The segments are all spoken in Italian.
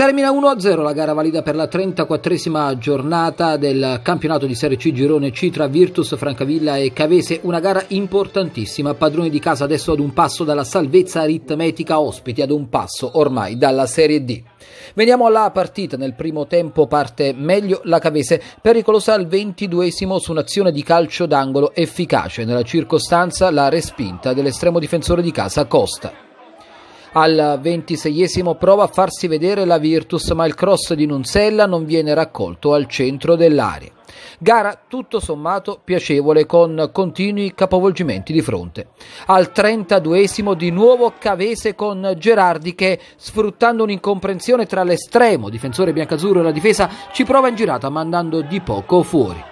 Termina 1-0 la gara valida per la 34esima giornata del campionato di Serie C Girone C tra Virtus, Francavilla e Cavese, una gara importantissima, padrone di casa adesso ad un passo dalla salvezza aritmetica, ospiti ad un passo ormai dalla Serie D. Veniamo alla partita, nel primo tempo parte meglio la Cavese, pericolosa al 22esimo su un'azione di calcio d'angolo efficace, nella circostanza la respinta dell'estremo difensore di casa Costa. Al ventiseiesimo prova a farsi vedere la Virtus, ma il cross di Nunzella non viene raccolto al centro dell'area. Gara tutto sommato piacevole con continui capovolgimenti di fronte. Al 32esimo di nuovo Cavese con Gerardi che sfruttando un'incomprensione tra l'estremo difensore biancazzurro e la difesa ci prova in girata mandando di poco fuori.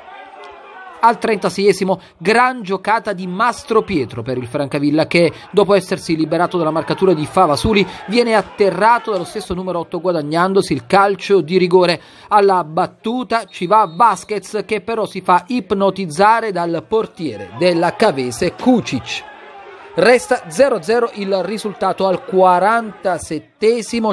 Al 36esimo gran giocata di Mastro Pietro per il Francavilla che dopo essersi liberato dalla marcatura di Favasuli viene atterrato dallo stesso numero 8 guadagnandosi il calcio di rigore. Alla battuta ci va Vasquez che però si fa ipnotizzare dal portiere della Cavese Kucic. Resta 0-0 il risultato al 47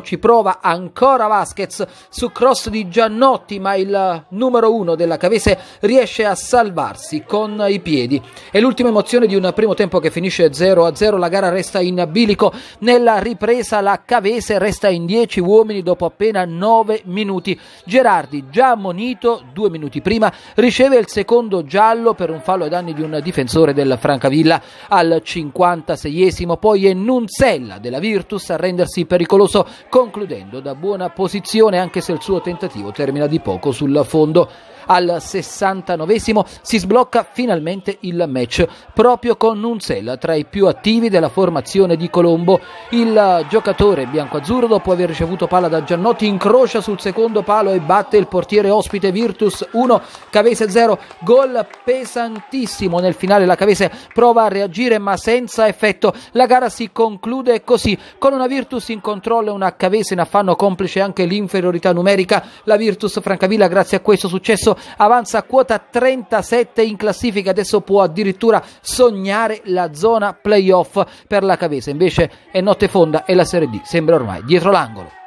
ci prova ancora Vasquez su cross di Giannotti ma il numero 1 della Cavese riesce a salvarsi con i piedi è l'ultima emozione di un primo tempo che finisce 0-0 la gara resta in bilico nella ripresa la Cavese resta in 10 uomini dopo appena 9 minuti Gerardi già ammonito due minuti prima riceve il secondo giallo per un fallo ai danni di un difensore del Francavilla al 50 76esimo poi è Nunzella della Virtus a rendersi pericoloso concludendo da buona posizione anche se il suo tentativo termina di poco sul fondo. Al 69esimo si sblocca finalmente il match proprio con Nunzella tra i più attivi della formazione di Colombo. Il giocatore biancoazzurro dopo aver ricevuto palla da Giannotti incrocia sul secondo palo e batte il portiere ospite Virtus 1 Cavese 0 gol pesantissimo nel finale la Cavese prova a reagire ma senza senza effetto. La gara si conclude così, con una Virtus in controllo e una Cavese in affanno complice anche l'inferiorità numerica. La Virtus Francavilla grazie a questo successo avanza a quota 37 in classifica, adesso può addirittura sognare la zona playoff per la Cavese. Invece è notte fonda e la Serie D sembra ormai dietro l'angolo.